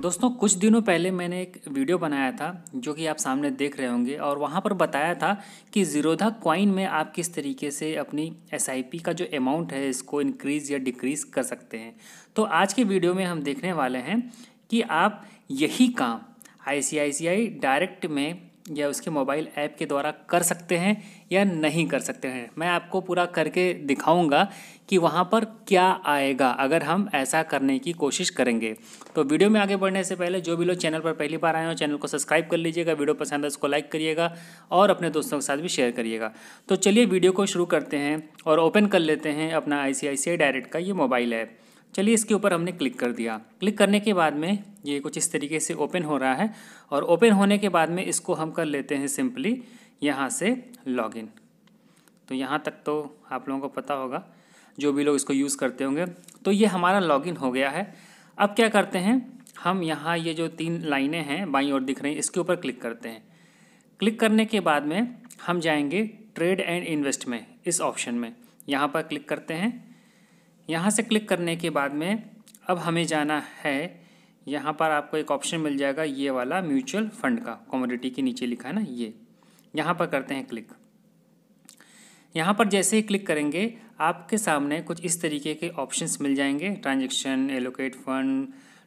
दोस्तों कुछ दिनों पहले मैंने एक वीडियो बनाया था जो कि आप सामने देख रहे होंगे और वहाँ पर बताया था कि ज़ीरोधा क्वाइन में आप किस तरीके से अपनी एस का जो अमाउंट है इसको इनक्रीज़ या डिक्रीज़ कर सकते हैं तो आज के वीडियो में हम देखने वाले हैं कि आप यही काम आई डायरेक्ट में या उसके मोबाइल ऐप के द्वारा कर सकते हैं या नहीं कर सकते हैं मैं आपको पूरा करके दिखाऊंगा कि वहाँ पर क्या आएगा अगर हम ऐसा करने की कोशिश करेंगे तो वीडियो में आगे बढ़ने से पहले जो भी लोग चैनल पर पहली बार आए हो चैनल को सब्सक्राइब कर लीजिएगा वीडियो पसंद है उसको लाइक करिएगा और अपने दोस्तों के साथ भी शेयर करिएगा तो चलिए वीडियो को शुरू करते हैं और ओपन कर लेते हैं अपना आई डायरेक्ट का ये मोबाइल ऐप चलिए इसके ऊपर हमने क्लिक कर दिया क्लिक करने के बाद में ये कुछ इस तरीके से ओपन हो रहा है और ओपन होने के बाद में इसको हम कर लेते हैं सिंपली यहाँ से लॉगिन तो यहाँ तक तो आप लोगों को पता होगा जो भी लोग इसको यूज़ करते होंगे तो ये हमारा लॉगिन हो गया है अब क्या करते हैं हम यहाँ ये जो तीन लाइनें हैं बाई और दिख रही हैं इसके ऊपर क्लिक करते हैं क्लिक करने के बाद में हम जाएंगे ट्रेड एंड इन्वेस्ट में इस ऑप्शन में यहाँ पर क्लिक करते हैं यहाँ से क्लिक करने के बाद में अब हमें जाना है यहाँ पर आपको एक ऑप्शन मिल जाएगा ये वाला म्यूचुअल फंड का कॉमोडिटी के नीचे लिखा है ना ये यहाँ पर करते हैं क्लिक यहाँ पर जैसे ही क्लिक करेंगे आपके सामने कुछ इस तरीके के ऑप्शंस मिल जाएंगे transaction allocate fund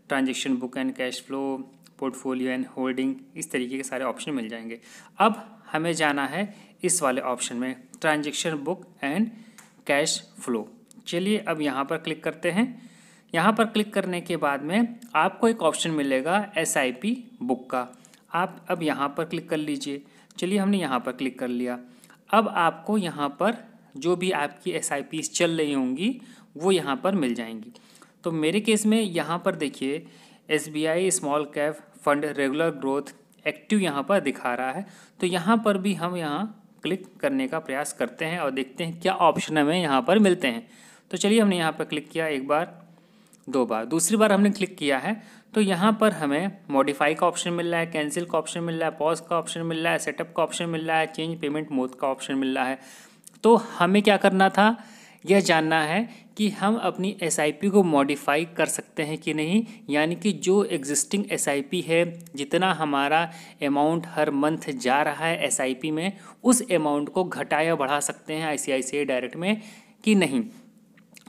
transaction book and cash flow portfolio and holding इस तरीके के सारे ऑप्शन मिल जाएंगे अब हमें जाना है इस वाले ऑप्शन में transaction book and cash flow चलिए अब यहाँ पर क्लिक करते हैं यहाँ पर क्लिक करने के बाद में आपको एक ऑप्शन मिलेगा एस आई पी बुक का आप अब यहाँ पर क्लिक कर लीजिए चलिए हमने यहाँ पर क्लिक कर लिया अब आपको यहाँ पर जो भी आपकी एस आई पीज चल रही होंगी वो यहाँ पर मिल जाएंगी तो मेरे केस में यहाँ पर देखिए S B I small cap fund regular growth active यहाँ पर दिखा रहा है तो यहाँ पर भी हम यहाँ क्लिक करने का प्रयास करते हैं और देखते हैं क्या ऑप्शन हमें यहाँ पर मिलते हैं तो चलिए हमने यहाँ पर क्लिक किया एक बार दो बार दूसरी बार हमने क्लिक किया है तो यहाँ पर हमें मॉडिफाई का ऑप्शन मिल रहा है कैंसिल का ऑप्शन मिल रहा है पॉज का ऑप्शन मिल रहा है सेटअप का ऑप्शन मिल रहा है चेंज पेमेंट मोड का ऑप्शन मिल रहा है तो हमें क्या करना था यह जानना है कि हम अपनी एस को मॉडिफाई कर सकते हैं कि नहीं यानी कि जो एग्जिस्टिंग एस है जितना हमारा अमाउंट हर मंथ जा रहा है एस में उस अमाउंट को घटा या बढ़ा सकते हैं आई डायरेक्ट में कि नहीं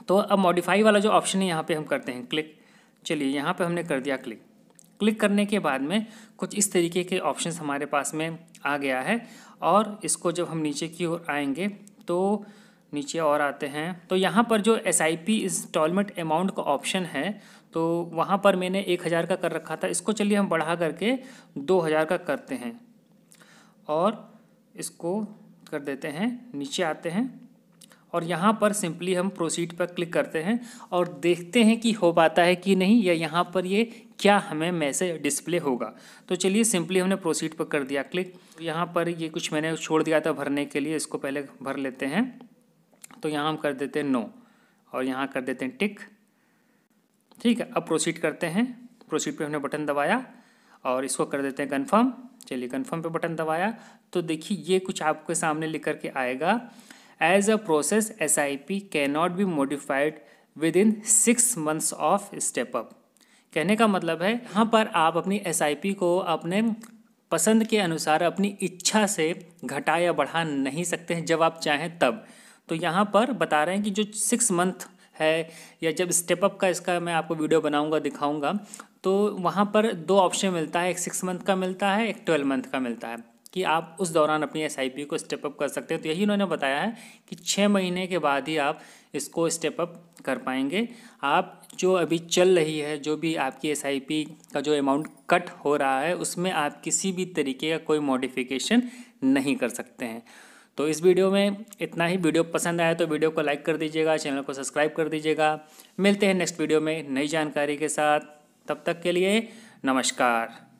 तो अब मॉडिफाई वाला जो ऑप्शन है यहाँ पे हम करते हैं क्लिक चलिए यहाँ पे हमने कर दिया क्लिक क्लिक करने के बाद में कुछ इस तरीके के ऑप्शन हमारे पास में आ गया है और इसको जब हम नीचे की ओर आएंगे तो नीचे और आते हैं तो यहाँ पर जो S I P instalment amount का ऑप्शन है तो वहाँ पर मैंने एक हज़ार का कर रखा था इसको चलिए हम बढ़ा करके दो हज़ार का करते हैं और इसको कर देते हैं नीचे आते हैं और यहाँ पर सिंपली हम प्रोसीड पर क्लिक करते हैं और देखते हैं कि हो पाता है कि नहीं या यहाँ पर ये क्या हमें मैसेज डिस्प्ले होगा तो चलिए सिंपली हमने प्रोसीड पर कर दिया क्लिक यहाँ पर ये कुछ मैंने छोड़ दिया था भरने के लिए इसको पहले भर लेते हैं तो यहाँ हम कर देते हैं नो और यहाँ कर देते हैं टिक ठीक है अब प्रोसीड करते हैं प्रोसीड पर हमने बटन दबाया और इसको कर देते हैं कन्फर्म चलिए कन्फर्म पर बटन दबाया तो देखिए ये कुछ आपके सामने लिख करके आएगा as a process SIP cannot be modified within six months of step up कहने का मतलब है यहाँ पर आप अपनी एस को अपने पसंद के अनुसार अपनी इच्छा से घटा या बढ़ा नहीं सकते हैं जब आप चाहें तब तो यहाँ पर बता रहे हैं कि जो सिक्स मंथ है या जब स्टेप अप का इसका मैं आपको वीडियो बनाऊंगा दिखाऊंगा तो वहाँ पर दो ऑप्शन मिलता है एक सिक्स मंथ का मिलता है एक ट्वेल्व मंथ का मिलता है कि आप उस दौरान अपनी एस को स्टेप अप कर सकते हैं तो यही उन्होंने बताया है कि छः महीने के बाद ही आप इसको स्टेप अप कर पाएंगे आप जो अभी चल रही है जो भी आपकी एस का जो अमाउंट कट हो रहा है उसमें आप किसी भी तरीके का कोई मॉडिफिकेशन नहीं कर सकते हैं तो इस वीडियो में इतना ही वीडियो पसंद आया तो वीडियो को लाइक कर दीजिएगा चैनल को सब्सक्राइब कर दीजिएगा मिलते हैं नेक्स्ट वीडियो में नई जानकारी के साथ तब तक के लिए नमस्कार